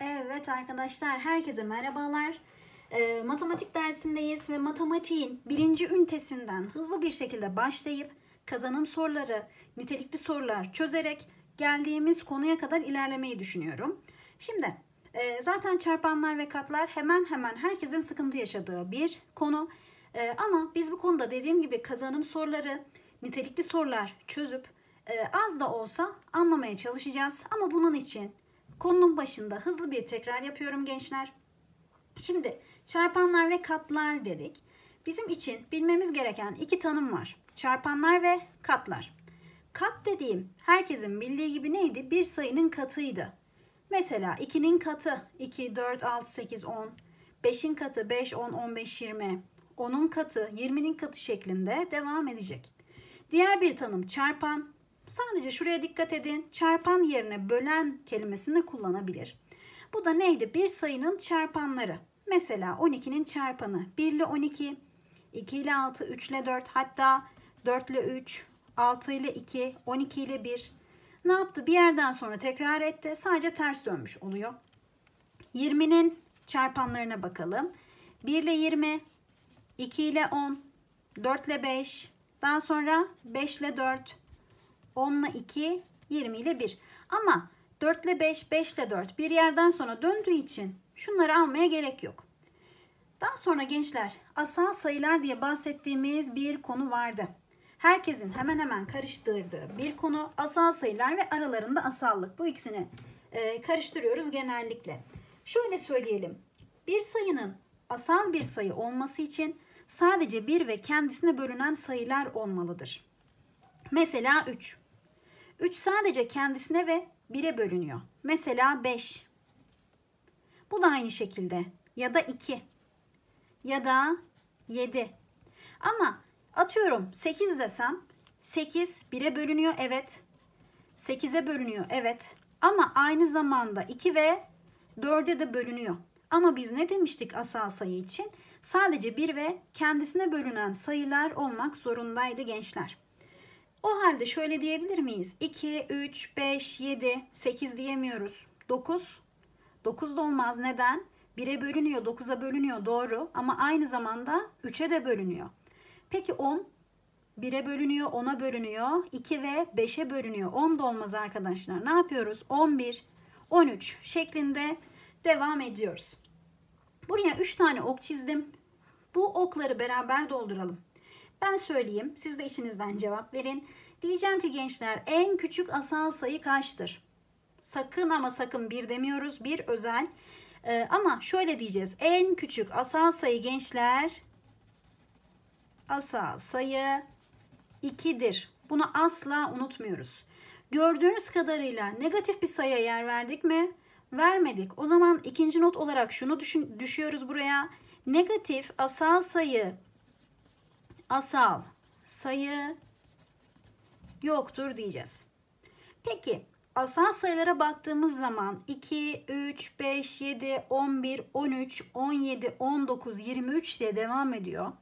Evet arkadaşlar herkese merhabalar. E, matematik dersindeyiz ve matematiğin birinci ünitesinden hızlı bir şekilde başlayıp kazanım soruları, nitelikli sorular çözerek geldiğimiz konuya kadar ilerlemeyi düşünüyorum. Şimdi e, zaten çarpanlar ve katlar hemen hemen herkesin sıkıntı yaşadığı bir konu. E, ama biz bu konuda dediğim gibi kazanım soruları, nitelikli sorular çözüp e, az da olsa anlamaya çalışacağız. Ama bunun için Konunun başında hızlı bir tekrar yapıyorum gençler. Şimdi çarpanlar ve katlar dedik. Bizim için bilmemiz gereken iki tanım var. Çarpanlar ve katlar. Kat dediğim herkesin bildiği gibi neydi? Bir sayının katıydı. Mesela 2'nin katı 2, 4, 6, 8, 10. 5'in katı 5, 10, 15, 20. 10'un katı 20'nin katı şeklinde devam edecek. Diğer bir tanım çarpan. Sadece şuraya dikkat edin. Çarpan yerine bölen kelimesini kullanabilir. Bu da neydi? Bir sayının çarpanları. Mesela 12'nin çarpanı 1 ile 12, 2 ile 6, 3 ile 4 hatta 4 ile 3, 6 ile 2, 12 ile 1. Ne yaptı? Bir yerden sonra tekrar etti. Sadece ters dönmüş oluyor. 20'nin çarpanlarına bakalım. 1 ile 20, 2 ile 10, 4 ile 5, daha sonra 5 ile 4, 10 ile 2, 20 ile 1. Ama 4 ile 5, 5 ile 4 bir yerden sonra döndüğü için şunları almaya gerek yok. Daha sonra gençler asal sayılar diye bahsettiğimiz bir konu vardı. Herkesin hemen hemen karıştırdığı bir konu asal sayılar ve aralarında asallık. Bu ikisini e, karıştırıyoruz genellikle. Şöyle söyleyelim. Bir sayının asal bir sayı olması için sadece bir ve kendisine bölünen sayılar olmalıdır. Mesela 3. 3 sadece kendisine ve 1'e bölünüyor. Mesela 5. Bu da aynı şekilde. Ya da 2. Ya da 7. Ama atıyorum 8 desem 8 1'e bölünüyor evet. 8'e bölünüyor evet. Ama aynı zamanda 2 ve 4'e de bölünüyor. Ama biz ne demiştik asal sayı için? Sadece 1 ve kendisine bölünen sayılar olmak zorundaydı gençler. O halde şöyle diyebilir miyiz? 2, 3, 5, 7, 8 diyemiyoruz. 9. 9 da olmaz. Neden? 1'e bölünüyor, 9'a bölünüyor doğru ama aynı zamanda 3'e de bölünüyor. Peki 10 1'e bölünüyor, 10'a bölünüyor, 2 ve 5'e bölünüyor. 10 da olmaz arkadaşlar. Ne yapıyoruz? 11, 13 şeklinde devam ediyoruz. Buraya 3 tane ok çizdim. Bu okları beraber dolduralım. Ben söyleyeyim, siz de içinizden cevap verin. Diyeceğim ki gençler en küçük asal sayı kaçtır? Sakın ama sakın bir demiyoruz, bir özel. Ee, ama şöyle diyeceğiz. En küçük asal sayı gençler asal sayı 2'dir. Bunu asla unutmuyoruz. Gördüğünüz kadarıyla negatif bir sayıya yer verdik mi? Vermedik. O zaman ikinci not olarak şunu düşün, düşüyoruz buraya. Negatif asal sayı asal sayı yoktur diyeceğiz. Peki asal sayılara baktığımız zaman 2, 3, 5, 7, 11, 13, 17, 19, 23 diye devam ediyor.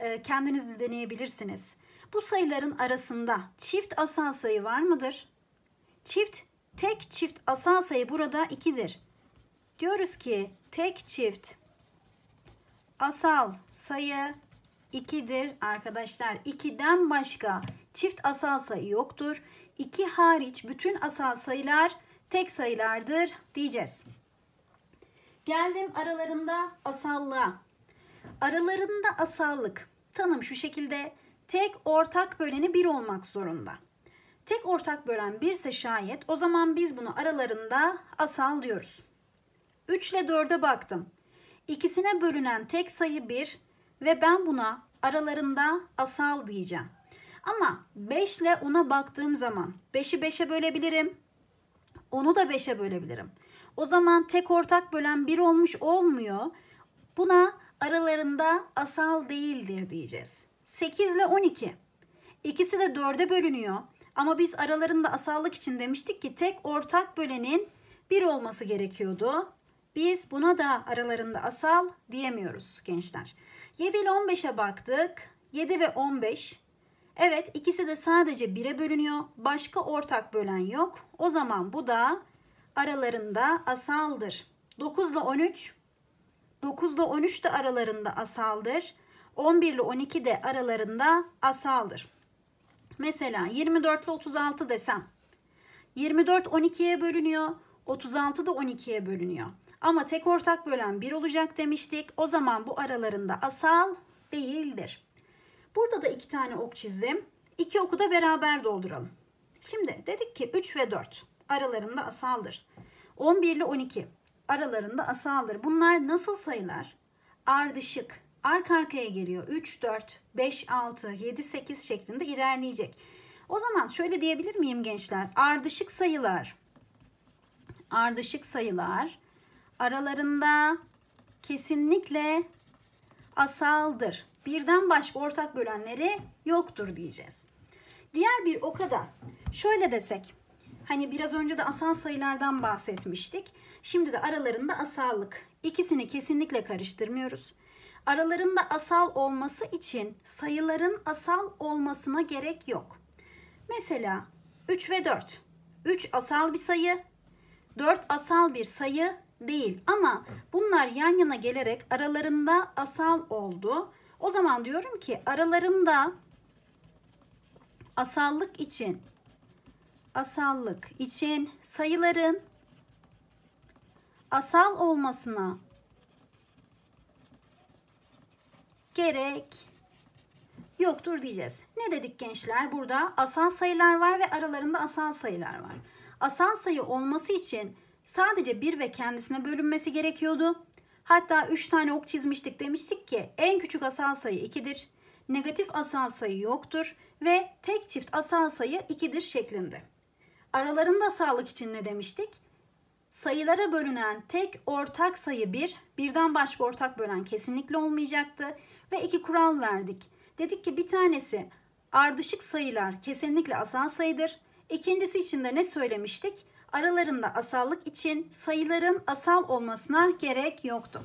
Ee, kendiniz de deneyebilirsiniz. Bu sayıların arasında çift asal sayı var mıdır? Çift, tek çift asal sayı burada 2'dir. Diyoruz ki tek çift asal sayı 2'dir arkadaşlar. 2'den başka çift asal sayı yoktur. 2 hariç bütün asal sayılar tek sayılardır diyeceğiz. Geldim aralarında asallığa. Aralarında asallık. Tanım şu şekilde tek ortak böleni 1 olmak zorunda. Tek ortak bölen 1 ise şayet o zaman biz bunu aralarında asal diyoruz. 3 ile 4'e baktım. İkisine bölünen tek sayı 1, ve ben buna aralarında asal diyeceğim. Ama 5 ile 10'a baktığım zaman 5'i 5'e bölebilirim. 10'u da 5'e bölebilirim. O zaman tek ortak bölen 1 olmuş olmuyor. Buna aralarında asal değildir diyeceğiz. 8 ile 12. İkisi de 4'e bölünüyor. Ama biz aralarında asallık için demiştik ki tek ortak bölenin 1 olması gerekiyordu. Biz buna da aralarında asal diyemiyoruz gençler. 7 ile 15'e baktık. 7 ve 15. Evet ikisi de sadece 1'e bölünüyor. Başka ortak bölen yok. O zaman bu da aralarında asaldır. 9 ile 13. 9 ile 13 de aralarında asaldır. 11 ile 12 de aralarında asaldır. Mesela 24 ile 36 desem. 24 12'ye bölünüyor. 36 da 12'ye bölünüyor. Ama tek ortak bölen 1 olacak demiştik. O zaman bu aralarında asal değildir. Burada da iki tane ok çizdim. İki oku da beraber dolduralım. Şimdi dedik ki 3 ve 4 aralarında asaldır. 11 ile 12 aralarında asaldır. Bunlar nasıl sayılar? Ardışık. Arka arkaya geliyor. 3, 4, 5, 6, 7, 8 şeklinde ilerleyecek. O zaman şöyle diyebilir miyim gençler? Ardışık sayılar. Ardışık sayılar aralarında kesinlikle asaldır. Birden başka ortak bölenleri yoktur diyeceğiz. Diğer bir okada şöyle desek. Hani biraz önce de asal sayılardan bahsetmiştik. Şimdi de aralarında asallık. İkisini kesinlikle karıştırmıyoruz. Aralarında asal olması için sayıların asal olmasına gerek yok. Mesela 3 ve 4. 3 asal bir sayı, 4 asal bir sayı değil ama bunlar yan yana gelerek aralarında asal oldu. O zaman diyorum ki aralarında asallık için asallık için sayıların asal olmasına gerek yoktur diyeceğiz. Ne dedik gençler? Burada asal sayılar var ve aralarında asal sayılar var. Asal sayı olması için sadece bir ve kendisine bölünmesi gerekiyordu. Hatta 3 tane ok çizmiştik demiştik ki en küçük asal sayı 2'dir. Negatif asal sayı yoktur ve tek çift asal sayı 2'dir şeklinde. Aralarında sağlık için ne demiştik? Sayılara bölünen tek ortak sayı 1, bir, birden başka ortak bölen kesinlikle olmayacaktı ve iki kural verdik. Dedik ki bir tanesi ardışık sayılar kesinlikle asal sayıdır. İkincisi için de ne söylemiştik? aralarında asallık için sayıların asal olmasına gerek yoktu.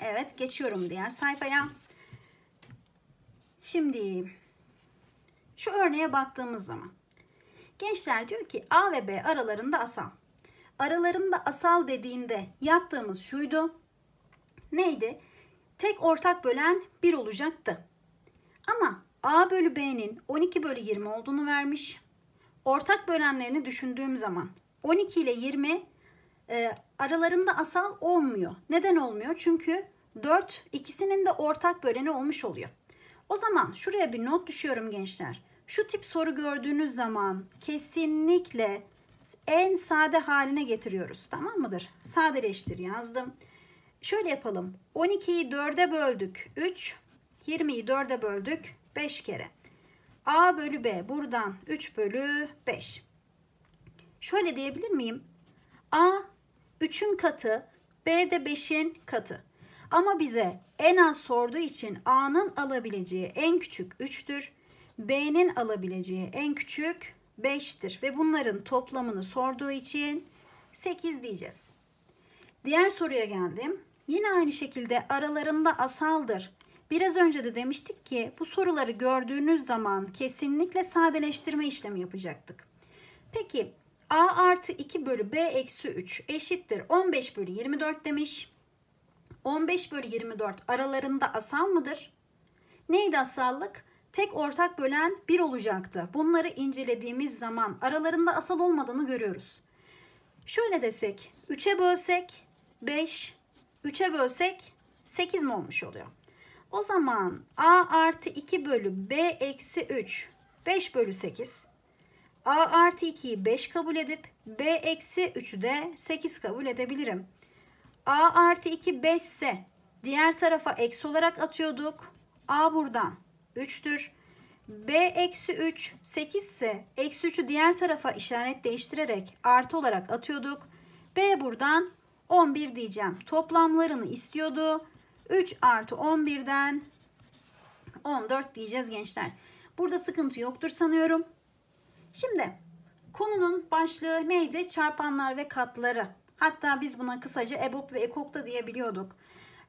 Evet geçiyorum diğer sayfaya. Şimdi şu örneğe baktığımız zaman gençler diyor ki A ve B aralarında asal. Aralarında asal dediğinde yaptığımız şuydu. Neydi? Tek ortak bölen 1 olacaktı. Ama A bölü B'nin 12 bölü 20 olduğunu vermiş ortak bölenlerini düşündüğüm zaman 12 ile 20 e, aralarında asal olmuyor. Neden olmuyor? Çünkü 4 ikisinin de ortak böleni olmuş oluyor. O zaman şuraya bir not düşüyorum gençler. Şu tip soru gördüğünüz zaman kesinlikle en sade haline getiriyoruz. Tamam mıdır? Sadeleştir yazdım. Şöyle yapalım. 12'yi 4'e böldük 3, 20'yi 4'e böldük 5 kere. A bölü B buradan 3 bölü 5. Şöyle diyebilir miyim? A 3'ün katı, B de 5'in katı. Ama bize en az sorduğu için A'nın alabileceği en küçük 3'tür. B'nin alabileceği en küçük 5'tir. Ve bunların toplamını sorduğu için 8 diyeceğiz. Diğer soruya geldim. Yine aynı şekilde aralarında asaldır Biraz önce de demiştik ki bu soruları gördüğünüz zaman kesinlikle sadeleştirme işlemi yapacaktık. Peki a artı 2 bölü b eksi 3 eşittir 15 bölü 24 demiş. 15 bölü 24 aralarında asal mıdır? Neydi asallık? Tek ortak bölen 1 olacaktı. Bunları incelediğimiz zaman aralarında asal olmadığını görüyoruz. Şöyle desek 3'e bölsek 5, 3'e bölsek 8 mi olmuş oluyor? O zaman a artı 2 bölü b eksi 3 5 bölü 8. a artı 2'yi 5 kabul edip b eksi 3'ü de 8 kabul edebilirim. a artı 2 5 ise diğer tarafa eksi olarak atıyorduk. a buradan 3'tür. b eksi 3 8 ise eksi 3'ü diğer tarafa işaret değiştirerek artı olarak atıyorduk. b buradan 11 diyeceğim. Toplamlarını istiyordu. 3 artı 11'den 14 diyeceğiz gençler. Burada sıkıntı yoktur sanıyorum. Şimdi konunun başlığı neydi? Çarpanlar ve katları. Hatta biz buna kısaca EBOB ve EKOK da diyebiliyorduk.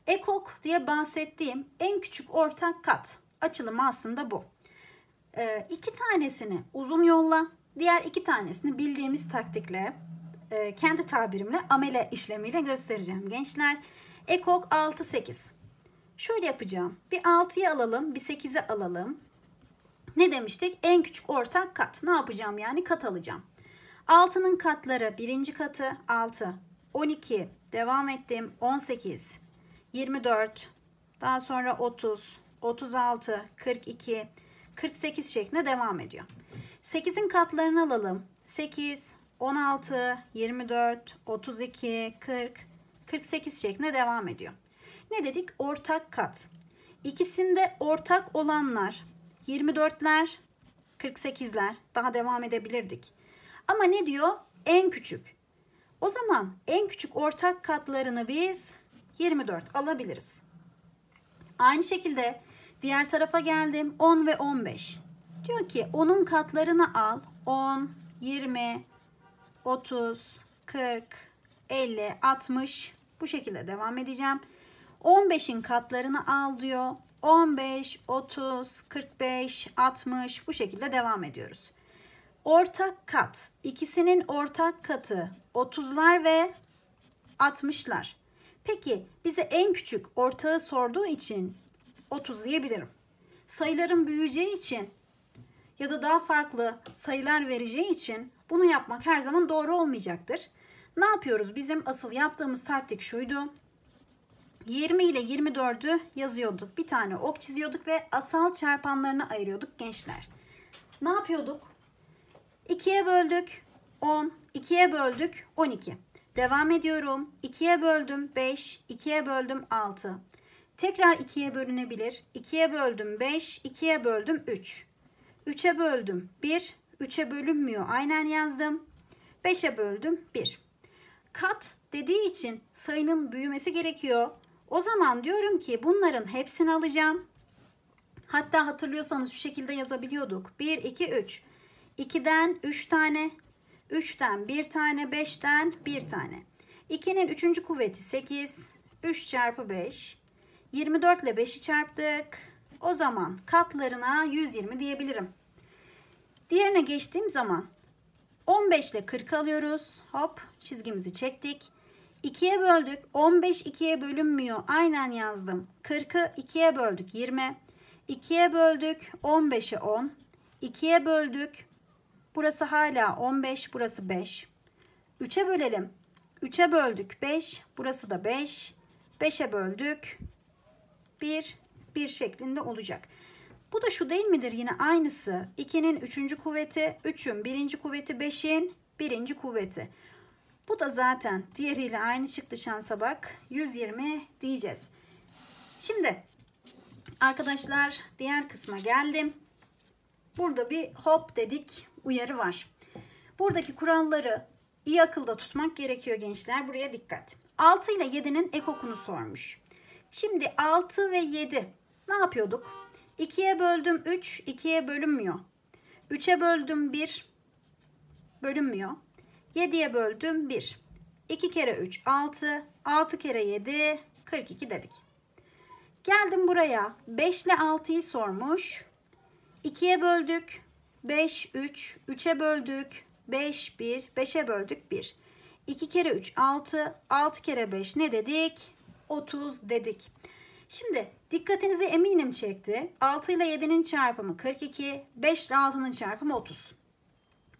EKOK diye bahsettiğim en küçük ortak kat açılımı aslında bu. Ee, iki tanesini uzun yolla, diğer iki tanesini bildiğimiz taktikle, e, kendi tabirimle amele işlemiyle göstereceğim gençler. Ekok 6 8. Şöyle yapacağım. Bir 6'yı alalım, bir 8'i alalım. Ne demiştik? En küçük ortak kat. Ne yapacağım yani? Kat alacağım. 6'nın katları birinci katı 6. 12. Devam ettim. 18. 24. Daha sonra 30. 36. 42. 48 şeklinde devam ediyor. 8'in katlarını alalım. 8, 16, 24, 32, 40, 48 şeklinde devam ediyor. Ne dedik? Ortak kat. İkisinde ortak olanlar 24'ler, 48'ler daha devam edebilirdik. Ama ne diyor? En küçük. O zaman en küçük ortak katlarını biz 24 alabiliriz. Aynı şekilde diğer tarafa geldim 10 ve 15. Diyor ki 10'un katlarını al 10, 20, 30, 40, 50, 60, bu şekilde devam edeceğim. 15'in katlarını al diyor. 15, 30, 45, 60 bu şekilde devam ediyoruz. Ortak kat. İkisinin ortak katı 30'lar ve 60'lar. Peki bize en küçük ortağı sorduğu için 30 diyebilirim. Sayıların büyüyeceği için ya da daha farklı sayılar vereceği için bunu yapmak her zaman doğru olmayacaktır. Ne yapıyoruz? Bizim asıl yaptığımız taktik şuydu. 20 ile 24'ü yazıyorduk. Bir tane ok çiziyorduk ve asal çarpanlarına ayırıyorduk gençler. Ne yapıyorduk? 2'ye böldük 10, 2'ye böldük 12. Devam ediyorum. 2'ye böldüm 5, 2'ye böldüm 6. Tekrar 2'ye bölünebilir. 2'ye böldüm 5, 2'ye böldüm 3. 3'e böldüm 1, 3'e bölünmüyor. Aynen yazdım. 5'e böldüm 1 kat dediği için sayının büyümesi gerekiyor. O zaman diyorum ki bunların hepsini alacağım. Hatta hatırlıyorsanız şu şekilde yazabiliyorduk. 1, 2, 3. 2'den 3 tane, 3'ten 1 tane, 5'ten 1 tane. 2'nin 3. kuvveti 8, 3 çarpı 5. 24 ile 5'i çarptık. O zaman katlarına 120 diyebilirim. Diğerine geçtiğim zaman 15 ile 40 alıyoruz. Hop çizgimizi çektik. 2'ye böldük. 15 2'ye bölünmüyor. Aynen yazdım. 40'ı 2'ye böldük 20. 2'ye böldük 15'e 10. 2'ye böldük. Burası hala 15. Burası 5. 3'e bölelim. 3'e böldük 5. Burası da 5. 5'e böldük. 1. 1 şeklinde olacak. Bu da şu değil midir yine aynısı. 2'nin 3. kuvveti, 3'ün 1. kuvveti, 5'in 1. kuvveti. Bu da zaten diğeriyle aynı çıktı şansa bak. 120 diyeceğiz. Şimdi arkadaşlar diğer kısma geldim. Burada bir hop dedik uyarı var. Buradaki kuralları iyi akılda tutmak gerekiyor gençler. Buraya dikkat. 6 ile 7'nin okunu sormuş. Şimdi 6 ve 7 ne yapıyorduk? 2'ye böldüm 3, 2'ye bölünmüyor. 3'e böldüm 1, bölünmüyor. 7'ye böldüm 1. 2 kere 3, 6. 6 kere 7, 42 dedik. Geldim buraya. 5 ile 6'yı sormuş. 2'ye böldük. 5, 3. 3'e böldük. 5, 1. 5'e böldük 1. 2 kere 3, 6. 6 kere 5 ne dedik? 30 dedik. Şimdi dikkatinizi eminim çekti. 6 ile 7'nin çarpımı 42, 5 ile 6'nın çarpımı 30.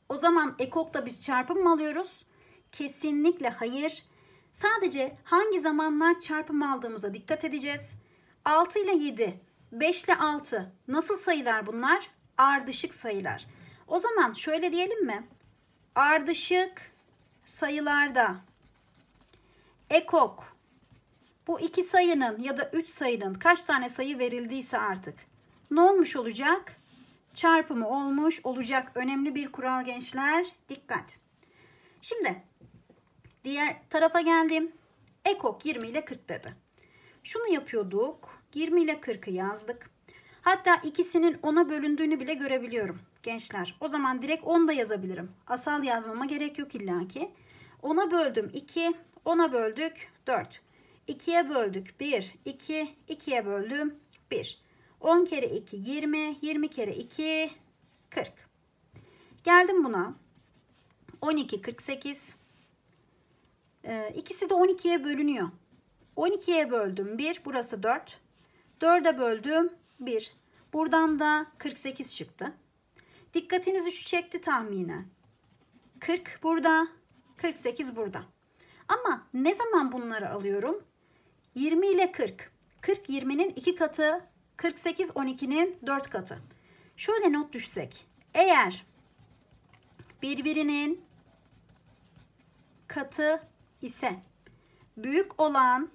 O zaman ekokta biz çarpım mı alıyoruz? Kesinlikle hayır. Sadece hangi zamanlar çarpım aldığımıza dikkat edeceğiz. 6 ile 7, 5 ile 6 nasıl sayılar bunlar? Ardışık sayılar. O zaman şöyle diyelim mi? Ardışık sayılarda ekok bu iki sayının ya da üç sayının kaç tane sayı verildiyse artık ne olmuş olacak? Çarpımı olmuş olacak. Önemli bir kural gençler. Dikkat. Şimdi diğer tarafa geldim. Ekok 20 ile 40 dedi. Şunu yapıyorduk. 20 ile 40'ı yazdık. Hatta ikisinin 10'a bölündüğünü bile görebiliyorum gençler. O zaman direkt 10 da yazabilirim. Asal yazmama gerek yok illaki. 10'a böldüm 2, 10'a böldük 4. 2'ye böldük 1, 2, 2'ye böldüm 1. 10 kere 2 20, 20 kere 2 40. Geldim buna. 12, 48. Ee, ikisi de 12'ye bölünüyor. 12'ye böldüm 1, burası 4. 4'e böldüm 1. Buradan da 48 çıktı. Dikkatiniz 3'ü çekti tahminen. 40 burada, 48 burada. Ama ne zaman bunları alıyorum? 20 ile 40. 40 20'nin 2 katı, 48 12'nin 4 katı. Şöyle not düşsek. Eğer birbirinin katı ise büyük olan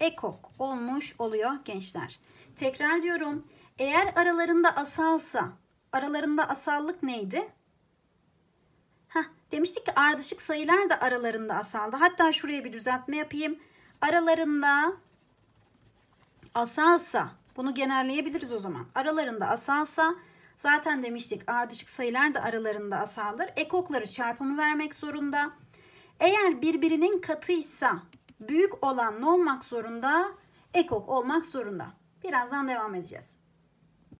ekok olmuş oluyor gençler. Tekrar diyorum. Eğer aralarında asalsa, aralarında asallık neydi? Demiştik ki ardışık sayılar da aralarında asaldı. Hatta şuraya bir düzeltme yapayım. Aralarında asalsa bunu genelleyebiliriz o zaman. Aralarında asalsa zaten demiştik ardışık sayılar da aralarında asaldır. Ekokları çarpımı vermek zorunda. Eğer birbirinin katıysa büyük olan olmak zorunda? Ekok olmak zorunda. Birazdan devam edeceğiz.